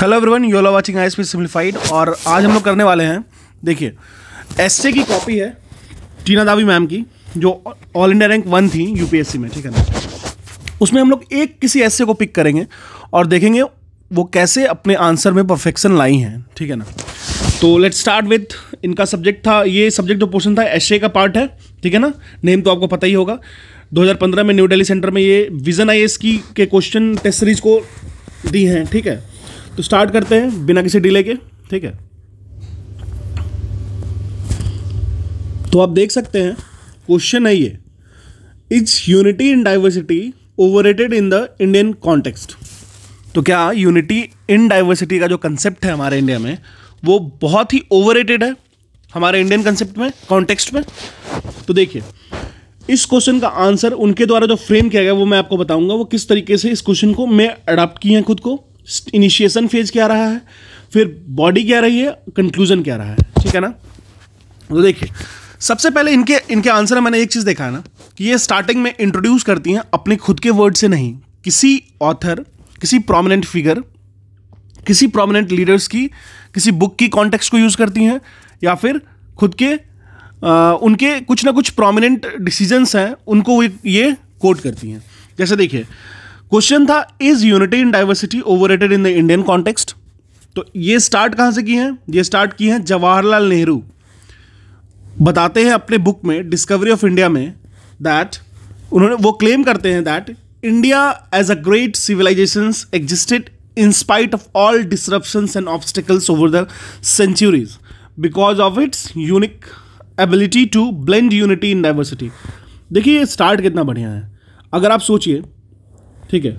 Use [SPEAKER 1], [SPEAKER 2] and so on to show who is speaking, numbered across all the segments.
[SPEAKER 1] hello everyone you are watching I S simplified और आज हम लोग करने वाले हैं देखिए एस की कॉपी है टीना दावी मैम की जो ऑल इंडिया रैंक वन थी यूपीएससी में ठीक है ना उसमें हम लोग एक किसी एस को पिक करेंगे और देखेंगे वो कैसे अपने आंसर में परफेक्शन लाई हैं ठीक है ना तो लेट स्टार्ट विथ इनका सब्जेक्ट था ये सब्जेक्ट जो पोर्शन था एस का पार्ट है ठीक है ना नेम तो आपको पता ही होगा 2015 में न्यू दिल्ली सेंटर में ये विजन आई की के क्वेश्चन टेस्ट सीरीज को दी हैं ठीक है तो स्टार्ट करते हैं बिना किसी डिले के ठीक है तो आप देख सकते हैं क्वेश्चन है ये is unity in diversity over in the Indian context तो क्या यूनिटी इन डाइवर्सिटी का जो कंसेप्ट है हमारे इंडिया में वो बहुत ही ओवर है हमारे इंडियन कंसेप्ट में कॉन्टेक्स्ट में तो देखिए इस क्वेश्चन का आंसर उनके द्वारा जो फ्रेम किया गया वो मैं आपको बताऊंगा वो किस तरीके से इस क्वेश्चन को मैं अडाप्ट किए हैं खुद को इनिशिएशन फेज क्या रहा है फिर बॉडी क्या रही है कंक्लूजन क्या रहा है ठीक है ना तो देखिए सबसे पहले इनके इनके आंसर में मैंने एक चीज़ देखा है ना कि ये स्टार्टिंग में इंट्रोड्यूस करती हैं अपने खुद के वर्ड से नहीं किसी ऑथर किसी प्रोमिनेंट फिगर किसी प्रोमिनेंट लीडर्स की किसी बुक की कॉन्टेक्स्ट को यूज़ करती हैं या फिर खुद के आ, उनके कुछ ना कुछ प्रोमिनेंट डिसीजंस हैं उनको ये कोट करती हैं जैसे देखिए क्वेश्चन था is unity in diversity overrated in the Indian context तो ये स्टार्ट कहां से किए हैं ये स्टार्ट किए हैं जवाहरलाल नेहरू बताते हैं अपने बुक में डिस्कवरी ऑफ इंडिया में दैट उन्होंने वो क्लेम करते हैं that India as a great civilization existed in spite of all disruption and obstacles over the centuries because of its unique ability to blend unity in diversity देखिए ये start कितना बढ़िया है अगर आप सोचिए ठीक है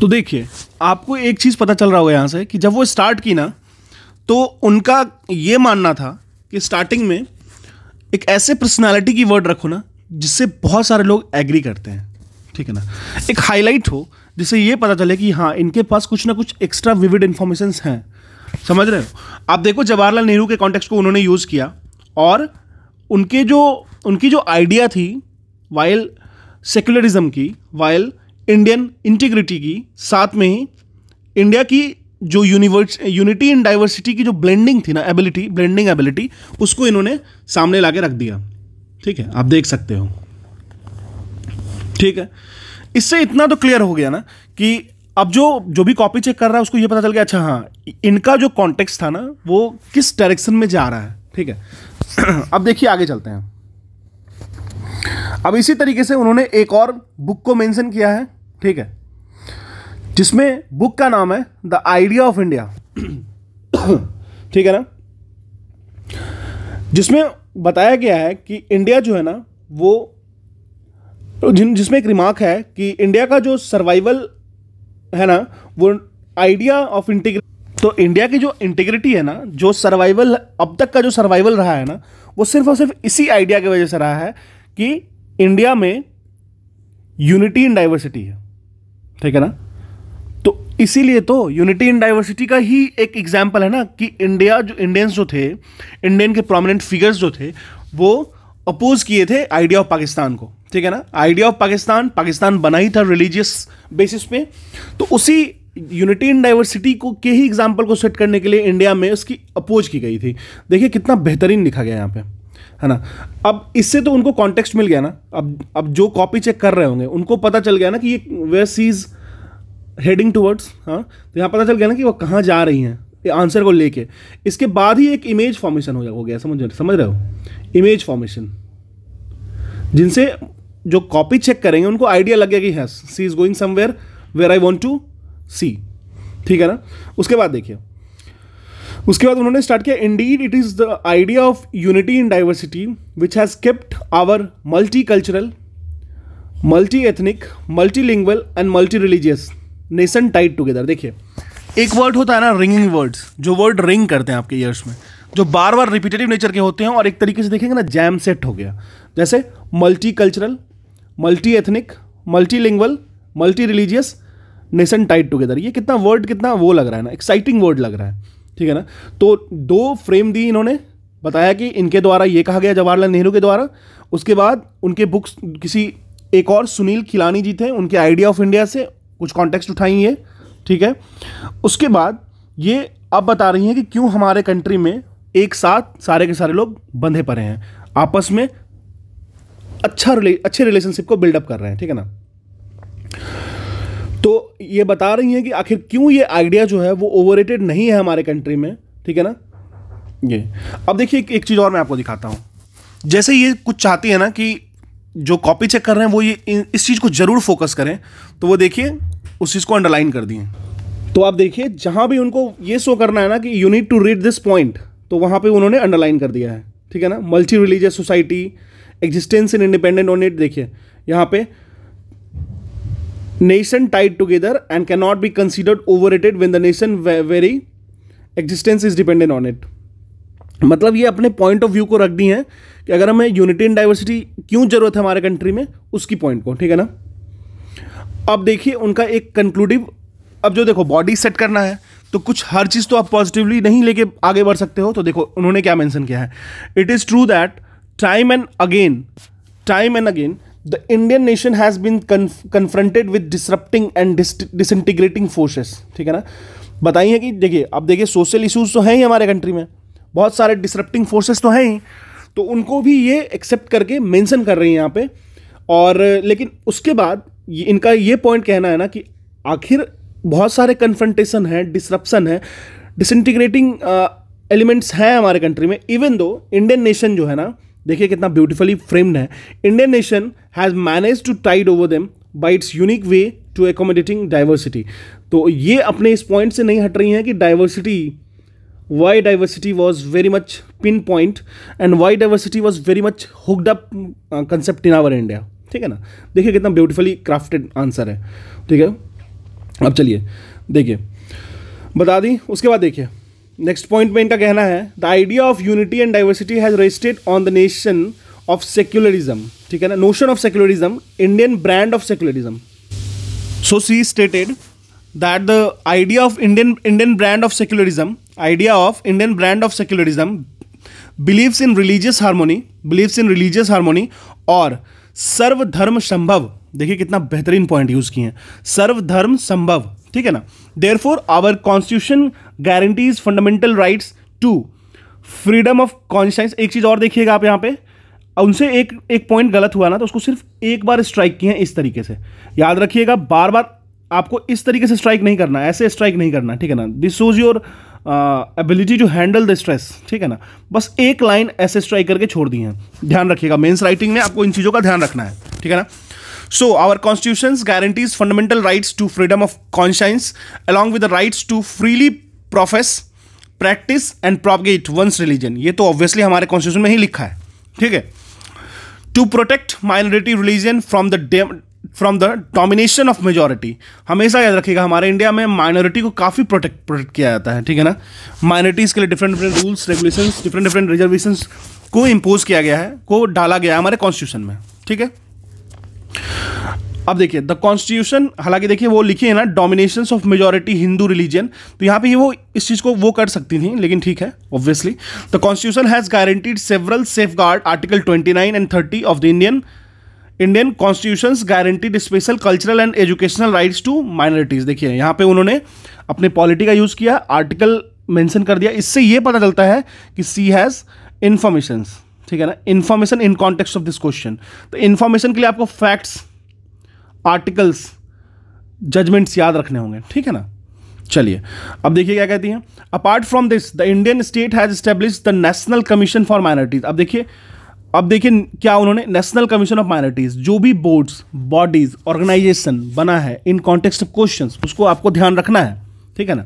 [SPEAKER 1] तो देखिए आपको एक चीज़ पता चल रहा होगा यहां से कि जब वो स्टार्ट की ना तो उनका ये मानना था कि स्टार्टिंग में एक ऐसे पर्सनालिटी की वर्ड रखो ना जिससे बहुत सारे लोग एग्री करते हैं ठीक है ना एक हाईलाइट हो जिससे ये पता चले कि हाँ इनके पास कुछ ना कुछ एक्स्ट्रा विविड इन्फॉर्मेशन हैं समझ रहे हो आप देखो जवाहरलाल नेहरू के कॉन्टेक्स्ट को उन्होंने यूज़ किया और उनके जो उनकी जो आइडिया थी वाइल सेकुलरिज्म की वायल इंडियन इंटीग्रिटी की साथ में ही इंडिया की जो यूनिवर्स यूनिटी इन डाइवर्सिटी की जो ब्लेंडिंग थी ना एबिलिटी ब्लेंडिंग एबिलिटी उसको इन्होंने सामने ला के रख दिया ठीक है आप देख सकते हो ठीक है इससे इतना तो क्लियर हो गया ना कि अब जो जो भी कॉपी चेक कर रहा है उसको ये पता चल गया अच्छा हाँ इनका जो कॉन्टेक्स्ट था ना वो किस डायरेक्शन में जा रहा है ठीक है अब देखिए आगे चलते हैं अब इसी तरीके से उन्होंने एक और बुक को मेंशन किया है ठीक है जिसमें बुक का नाम है द आइडिया ऑफ इंडिया ठीक है ना जिसमें बताया गया है कि इंडिया जो है ना वो जिन जिसमें एक रिमार्क है कि इंडिया का जो सर्वाइवल है ना वो आइडिया ऑफ इंटीग्रिटी तो इंडिया की जो इंटीग्रिटी है ना जो सर्वाइवल अब तक का जो सर्वाइवल रहा है ना वो सिर्फ और सिर्फ इसी आइडिया की वजह से रहा है कि इंडिया में यूनिटी इन डाइवर्सिटी है ठीक है ना तो इसीलिए तो यूनिटी इन डाइवर्सिटी का ही एक एग्जाम्पल है ना कि इंडिया जो इंडियंस जो थे इंडियन के प्रोमिनेंट फिगर्स जो थे वो अपोज किए थे आइडिया ऑफ पाकिस्तान को ठीक है ना आइडिया ऑफ पाकिस्तान पाकिस्तान बना ही था रिलीजियस बेसिस पे तो उसी यूनिटी इन डाइवर्सिटी को के ही एग्जाम्पल को सेट करने के लिए इंडिया में उसकी अपोज की गई थी देखिए कितना बेहतरीन लिखा गया यहाँ पे है ना अब इससे तो उनको कॉन्टेक्स्ट मिल गया ना अब अब जो कॉपी चेक कर रहे होंगे उनको पता चल गया ना कि ये वे सीज हेडिंग टूवर्ड्स हाँ तो यहाँ पता चल गया ना कि वो कहाँ जा रही हैं आंसर को लेके इसके बाद ही एक इमेज फॉर्मेशन हो, हो गया समझ समझ रहे हो इमेज फॉर्मेशन जिनसे जो कॉपी चेक करेंगे उनको आइडिया लग गया कि has she is going somewhere where I want to see ठीक है ना उसके बाद देखिए उसके बाद उन्होंने स्टार्ट किया indeed it is the idea of unity in diversity which has kept our multi cultural multi ethnic multi lingual and multi religious nation tight together देखिए एक वर्ड होता है ना रिंगिंग वर्ड्स जो वर्ड रिंग करते हैं आपके ईयर्स में जो बार बार रिपीटेटिव नेचर के होते हैं और एक तरीके से देखेंगे ना जैम सेट हो गया जैसे multi cultural multi ethnic multi lingual multi religious nation tight together ये कितना वर्ड कितना वो लग रहा है ना एक्साइटिंग वर्ड लग रहा है ठीक है ना तो दो फ्रेम दी इन्होंने बताया कि इनके द्वारा ये कहा गया जवाहरलाल नेहरू के द्वारा उसके बाद उनके बुक्स किसी एक और सुनील खिलानी जी थे उनके आइडिया ऑफ इंडिया से कुछ कॉन्टेक्स्ट उठाई है ठीक है उसके बाद ये अब बता रही हैं कि क्यों हमारे कंट्री में एक साथ सारे के सारे लोग बंधे पड़े हैं आपस में अच्छा रिले अच्छे रिलेशनशिप को बिल्डअप कर रहे हैं ठीक है ना तो ये बता रही हैं कि आखिर क्यों ये आइडिया जो है वो ओवर नहीं है हमारे कंट्री में ठीक है ना ये अब देखिए एक, एक चीज़ और मैं आपको दिखाता हूँ जैसे ये कुछ चाहती है ना कि जो कॉपी चेक कर रहे हैं वो ये इस चीज़ को ज़रूर फोकस करें तो वो देखिए उस चीज़ को अंडरलाइन कर दिए तो आप देखिए जहाँ भी उनको ये शो करना है ना कि you need to read this point तो वहाँ पे उन्होंने अंडरलाइन कर दिया है ठीक है ना multi religious society existence in independent on it देखिए यहाँ पे nation together and can not be considered over rated when the nation very existence is dependent on it मतलब ये अपने पॉइंट ऑफ व्यू को रख दी हैं कि अगर हमें यूनिटी एंड डाइवर्सिटी क्यों ज़रूरत है हमारे कंट्री में उसकी पॉइंट को ठीक है ना अब देखिए उनका एक कंक्लूडिव अब जो देखो बॉडी सेट करना है तो कुछ हर चीज़ तो आप पॉजिटिवली नहीं लेके आगे बढ़ सकते हो तो देखो उन्होंने क्या मेंशन किया है it is true that time and again time and again the Indian nation has been confronted with disrupting and disintegrating forces ठीक है ना बताइए कि देखिए अब देखिए सोशल इशूज़ तो हैं ही हमारे कंट्री में बहुत सारे डिसरप्टिंग फोर्सेस तो हैं ही तो उनको भी ये एक्सेप्ट करके मेंशन कर रही हैं यहाँ पे और लेकिन उसके बाद इनका ये पॉइंट कहना है ना कि आखिर बहुत सारे कन्फ्रंटेशन हैं डिसरप्सन है डिसइंटीग्रेटिंग एलिमेंट्स हैं हमारे कंट्री में इवन दो इंडियन नेशन जो है ना देखिए कितना ब्यूटीफुली फ्रेम्ड है Indian nation has manage to tide over them by its unique way to accommodating diversity तो ये अपने इस पॉइंट से नहीं हट रही हैं कि diversity why diversity was very much pin point and why diversity was very much up up concept in our India ठीक है ना देखिए कितना ब्यूटिफुली क्राफ्टेड आंसर है ठीक है अब चलिए देखिए बता दी उसके बाद देखिए नेक्स्ट पॉइंट में इनका कहना है the idea of unity and diversity has resisted on the nation of secularism ठीक है ना notion of secularism Indian brand of secularism so she stated that the idea of Indian Indian brand of secularism idea of Indian brand of secularism believes in religious harmony believes in religious harmony और सर्वधर्म संभव देखिए कितना बेहतरीन point use किए हैं सर्वधर्म संभव ठीक है ना therefore our constitution guarantees fundamental right to freedom of conscious एक चीज़ और देखिएगा आप यहां पे उनसे एक एक पॉइंट गलत हुआ ना तो उसको सिर्फ एक बार स्ट्राइक किए हैं इस तरीके से याद रखिएगा बार बार आपको इस तरीके से स्ट्राइक नहीं करना ऐसे स्ट्राइक नहीं करना ठीक है ना this shows your ability to handle the stress ठीक है ना बस एक लाइन ऐसे स्ट्राइक करके छोड़ दी है ध्यान रखिएगा मेंस राइटिंग में आपको इन चीज़ों का ध्यान रखना है ठीक है ना so our constitution guarantees fundamental rights to freedom of conscience along with rights to freely profess practice and propagate one's religion ये तो ऑब्वियसली हमारे कॉन्स्टिट्यूशन में ही लिखा है ठीक है to protect minority religion from the from the domination of majority हमेशा याद रखिएगा हमारे इंडिया में माइनॉरिटी को काफ़ी प्रोटेक्ट प्रोटेक्ट किया जाता है ठीक है ना माइनॉरिटीज़ के लिए different different rules regulations different different reservations को इम्पोज किया गया है को डाला गया है हमारे कॉन्स्टिट्यूशन में ठीक है अब देखिए द कॉन्स्टिट्यूशन हालांकि देखिए वो लिखे हैं ना domination of majority Hindu religion तो यहाँ पे वो इस चीज़ को वो कर सकती थी लेकिन ठीक है obviously the constitution has guaranteed several safe guard article twenty nine and thirty of the Indian Indian constitution guaranteed special cultural and educational rights to minorities देखिए यहाँ पे उन्होंने अपने पॉलिटी का यूज़ किया आर्टिकल मेंशन कर दिया इससे ये पता चलता है कि सी हैज़ इन्फॉर्मेशंस ठीक है ना information in context of this question तो इन्फॉर्मेशन के लिए आपको फैक्ट्स आर्टिकल्स जजमेंट्स याद रखने होंगे ठीक है ना चलिए अब देखिए क्या कहती हैं apart from this the Indian state has establish the national commission for minorities अब देखिए अब देखिए क्या उन्होंने नेशनल कमीशन ऑफ माइनॉरिटीज जो भी बोर्ड्स बॉडीज ऑर्गेनाइजेशन बना है इन कॉन्टेक्स्ट ऑफ क्वेश्चंस उसको आपको ध्यान रखना है ठीक है ना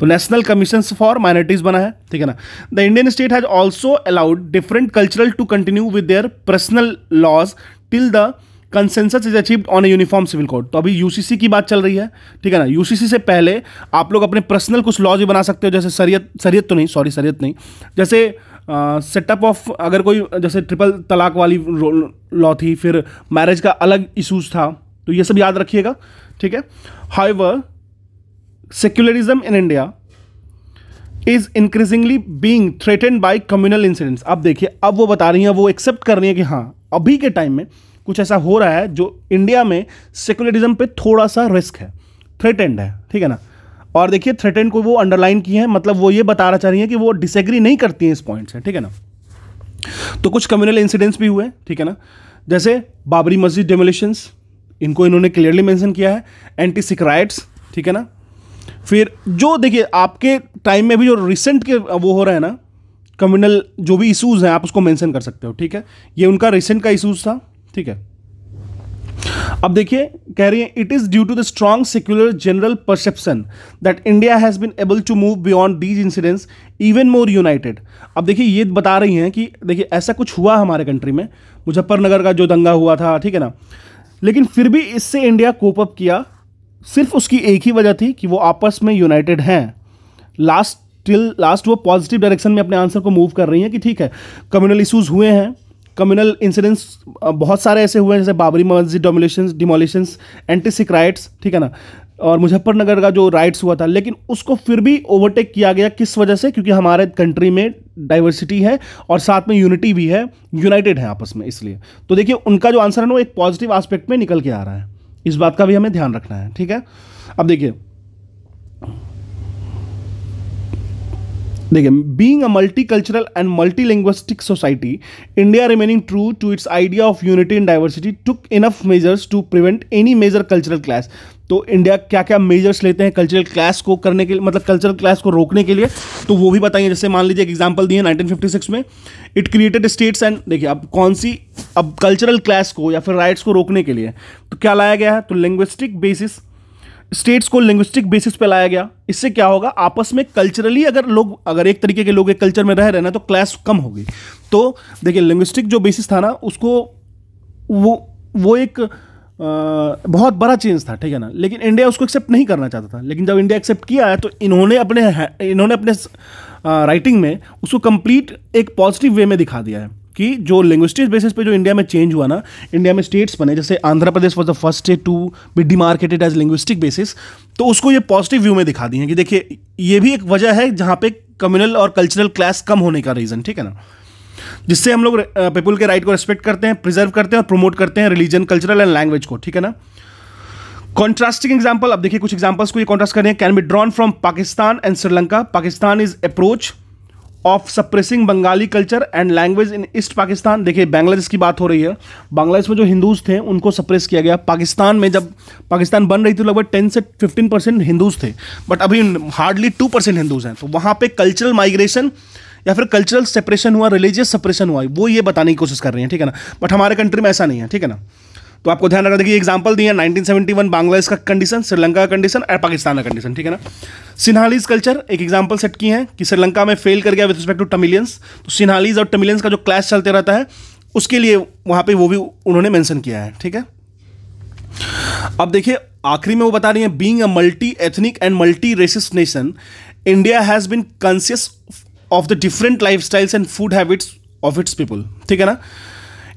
[SPEAKER 1] तो नेशनल कमीशन फॉर माइनॉरिटीज बना है ठीक है ना the Indian state has also allowed different cultural to continue with their personal laws till the consensus is achieve on a uniform civil code तो अभी यूसीसी की बात चल रही है ठीक है ना यूसीसी से पहले आप लोग अपने पर्सनल कुछ लॉज भी बना सकते हो जैसे सरियत सरियत तो नहीं सॉरी सरियत नहीं जैसे सेटअप ऑफ अगर कोई जैसे ट्रिपल तलाक वाली लॉ थी फिर मैरिज का अलग इशूज़ था तो ये सब याद रखिएगा ठीक है however secularism in India is increasingly being threaten by communal incidents अब देखिए अब वो बता रही हैं वो एक्सेप्ट कर रही हैं कि हाँ अभी के टाइम में कुछ ऐसा हो रहा है जो इंडिया में सेक्युलरिज्म पे थोड़ा सा रिस्क है थ्रेटेंड है ठीक है ना और देखिए थ्रेटेंड को वो अंडरलाइन की है मतलब वो ये बताना चाह रही हैं कि वो डिसएग्री नहीं करती हैं इस पॉइंट से ठीक है ना तो कुछ कम्युनल इंसिडेंट्स भी हुए ठीक है ना जैसे बाबरी मस्जिद डेमोलिशंस इनको इन्होंने क्लियरली मेंशन किया है एंटी राइट्स ठीक है ना फिर जो देखिए आपके टाइम में भी जो रिसेंट के वो हो रहे हैं ना कम्युनल जो भी इशूज़ हैं आप उसको मेंशन कर सकते हो ठीक है ये उनका रिसेंट का इशूज़ था ठीक है अब देखिए कह रही है it is due to the strong secular general perception that India has been able to move beyond these incidents even more united अब देखिए ये बता रही हैं कि देखिए ऐसा कुछ हुआ हमारे कंट्री में मुजफ्फरनगर का जो दंगा हुआ था ठीक है ना लेकिन फिर भी इससे इंडिया कोप अप किया सिर्फ उसकी एक ही वजह थी कि वो आपस में यूनाइटेड हैं लास्ट टिल लास्ट वो पॉजिटिव डायरेक्शन में अपने आंसर को मूव कर रही हैं कि ठीक है कम्युनल इशूज हुए हैं कम्युनल इंसिडेंट्स बहुत सारे ऐसे हुए हैं जैसे बाबरी मस्जिद डोमोलेशन डिमोलिशंस एंटी सिक राइट्स ठीक है ना और मुजफ्फरनगर का जो राइट्स हुआ था लेकिन उसको फिर भी ओवरटेक किया गया किस वजह से क्योंकि हमारे कंट्री में डाइवर्सिटी है और साथ में यूनिटी भी है यूनाइटेड है आपस में इसलिए तो देखिए उनका जो आंसर है ना वो एक पॉजिटिव आस्पेक्ट में निकल के आ रहा है इस बात का भी हमें ध्यान रखना है ठीक है अब देखिए देखिए being a multi cultural and multi linguistic society India remaining true to its idea of unity and diversity took enough measures to prevent any major cultural clash तो इंडिया क्या क्या मेजर्स लेते हैं कल्चरल क्लास को करने के लिए मतलब कल्चरल क्लास को रोकने के लिए तो वो भी बताइए जैसे मान लीजिए एक एग्जाम्पल दिए सिक्स में इट क्रिएटेड स्टेट्स एंड देखिए अब कौन सी अब कल्चरल क्लास को या फिर राइट्स को रोकने के लिए तो क्या लाया गया है तो लिंग्विस्टिक बेसिस स्टेट्स को लिंग्विस्टिक बेसिस पे लाया गया इससे क्या होगा आपस में कल्चरली अगर लोग अगर एक तरीके के लोग एक कल्चर में रह रहे ना तो क्लैश कम होगी तो देखिए लिंग्विस्टिक जो बेसिस था ना उसको वो वो एक बहुत बड़ा चेंज था ठीक है ना लेकिन इंडिया उसको एक्सेप्ट नहीं करना चाहता था लेकिन जब इंडिया एक्सेप्ट किया है तो इन्होंने अपने इन्होंने अपने राइटिंग में उसको कंप्लीट एक पॉजिटिव वे में दिखा दिया है कि जो लिंग्विस्टिक बेसिस पे जो इंडिया में चेंज हुआ ना इंडिया में स्टेट्स बने जैसे Andhra Pradesh was the first state to be demarcated as linguistic basis तो उसको ये पॉजिटिव व्यू में दिखा दी है कि देखिए ये भी एक वजह है जहाँ पे कम्युनल और कल्चरल क्लास कम होने का रीज़न ठीक है ना जिससे हम लोग पीपुल के राइट को रिस्पेक्ट करते हैं प्रिजर्व करते हैं और प्रमोट करते हैं रिलीजन कल्चरल एंड लैंग्वेज को ठीक है ना कॉन्ट्रास्टिंग एग्जाम्पल अब देखिए कुछ एग्जाम्पल्स को ये कॉन्ट्रास्ट करें can be drawn from Pakistan and Sri Lanka Pakistan is approach of suppressing Bengali culture and language in East Pakistan देखिए बांग्लादेश की बात हो रही है बांग्लादेश में जो हिंदूज थे उनको सप्रेस किया गया पाकिस्तान में जब पाकिस्तान बन रही थी लगभग टेन से फिफ्टीन परसेंट हिंदूज थे बट अभी हार्डली टू परसेंट हिंदूज हैं तो वहाँ पर कल्चरल माइग्रेशन या फिर कल्चरल सेपरेशन हुआ रिलीजियस सेपरेशन हुआ वो ये बताने की कोशिश कर रही है ठीक है ना बट हमारे कंट्री में ऐसा नहीं है ठीक है ना तो आपको ध्यान रखना देखिए एग्जाम्पल दिए नाइनटीन सेवेंटी वन बांग्लादेश का कंडीशन श्रीलंका का कंडीशन और पाकिस्तान का कंडीशन ठीक है ना सिन्हालीज कल्चर एक एग्जाम्पल सेट किए हैं कि श्रीलंका में फेल कर गया विद रिस्पेक्ट टू टमिलियंस तो सिन्हालीज और टमिलियंस का जो क्लास चलते रहता है उसके लिए वहाँ पर वो भी उन्होंने मैंशन किया है ठीक है अब देखिए आखिरी में वो बता रही है being a multi ethnic and multi racial nation India has been conscious of the different life styles and food habits of its people ठीक है ना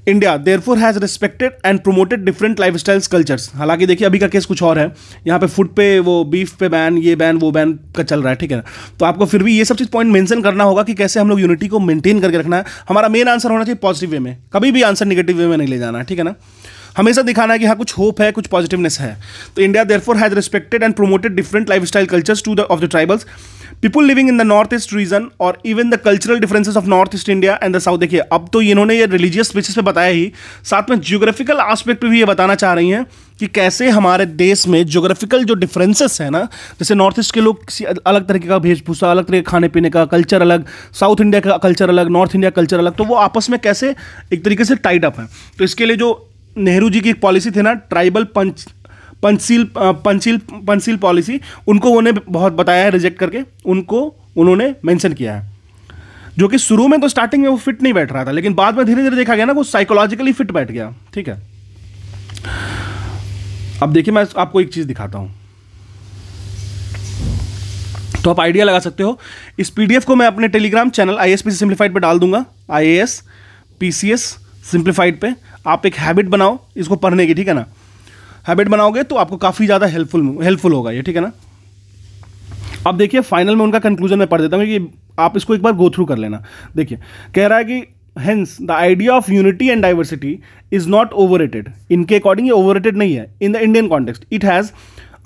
[SPEAKER 1] India for has respected and promoted different life styles cultures हालांकि देखिए अभी का case कुछ और है यहाँ पे फूड पे वो बीफ पे बैन ये बैन वो बैन का चल रहा है ठीक है तो आपको फिर भी ये सब चीज़ पॉइंट मेंशन करना होगा कि कैसे हम लोग यूनिटी को मेंटेन करके रखना है हमारा मेन आंसर होना चाहिए पॉजिटिव वे में कभी भी आंसर निगेटिव वे में नहीं ले जाना है ठीक है ना हमेशा दिखाना है कि हाँ कुछ होप है कुछ पॉजिटिवनेस है तो India there for has respected and promoted different life style cultures to the of the tribals people living in the north east region और even the cultural differences of north east India and the south देखिए अब तो इन्होंने ये religious basis पे बताया ही साथ में जियोग्राफिकल आस्पेक्ट पे भी ये बताना चाह रही हैं कि कैसे हमारे देश में जोग्राफिकल जो डिफरेंसेस है ना जैसे नॉर्थ ईस्ट के लोग किसी अलग तरीके का वेशभूषा अलग तरीके का खाने पीने का कल्चर अलग साउथ इंडिया का कल्चर अलग नॉर्थ इंडिया कल्चर अलग तो वो आपस में कैसे एक तरीके से टाइट अप है तो इसके लिए जो नेहरू जी की एक पॉलिसी थी ना ट्राइबल पंच पंचशील पंचशील पंचशील पॉलिसी उनको उन्होंने बहुत बताया है रिजेक्ट करके उनको उन्होंने मेंशन किया है जो कि शुरू में तो स्टार्टिंग में वो फिट नहीं बैठ रहा था लेकिन बाद में धीरे धीरे देखा गया ना वो साइकोलॉजिकली फिट बैठ गया ठीक है अब देखिए मैं आपको एक चीज़ दिखाता हूं तो आप आइडिया लगा सकते हो इस पीडीएफ को मैं अपने Telegram channel I S P simplified पर डाल दूंगा I A S P C S simplified पे आप एक हैबिट बनाओ इसको पढ़ने की ठीक है ना हैबिट बनाओगे तो आपको काफ़ी ज़्यादा हेल्पफुल हेल्पफुल होगा ये ठीक है ना अब देखिए फाइनल में उनका कंक्लूजन मैं पढ़ देता हूँ कि आप इसको एक बार गो थ्रू कर लेना देखिए कह रहा है कि hence the idea of unity and diversity is not over इनके अकॉर्डिंग ये ओवर नहीं है in the Indian context it has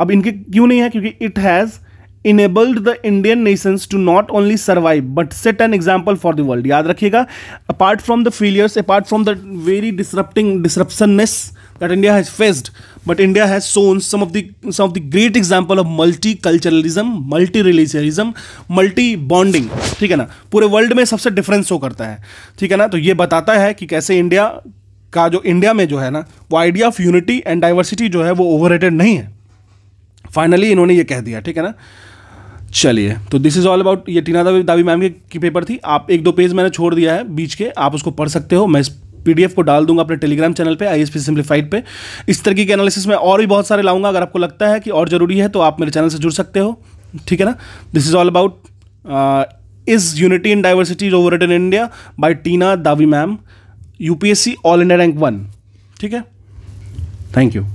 [SPEAKER 1] अब इनके क्यों नहीं है क्योंकि it has enabled the Indian nations to not only survive but set an example for the world याद रखिएगा apart from the failures apart from the very disrupting disruptionness India has faced but India has shown some of the some of the great example of multi culturalism multi religionism multi bonding ठीक है ना पूरे world में सबसे difference show करता है ठीक है ना तो ये बताता है कि कैसे इंडिया का जो इंडिया में जो है ना वो idea of unity and diversity जो है वो ओवर नहीं है फाइनली इन्होंने ये कह दिया ठीक है ना चलिए तो दिस इज़ ऑल अबाउट ये टीना दावी दावी मैम की पेपर थी आप एक दो पेज मैंने छोड़ दिया है बीच के आप उसको पढ़ सकते हो मैं इस पीडीएफ को डाल दूंगा अपने टेलीग्राम चैनल पे आई एस सिंप्लीफाइड पे इस तरीके के एनालिसिस में और भी बहुत सारे लाऊंगा अगर आपको लगता है कि और ज़रूरी है तो आप मेरे चैनल से जुड़ सकते हो ठीक है ना this is all about is unity in diversity over in India by Tina Dabi ma'am UPSC all India rank one ठीक है थैंक यू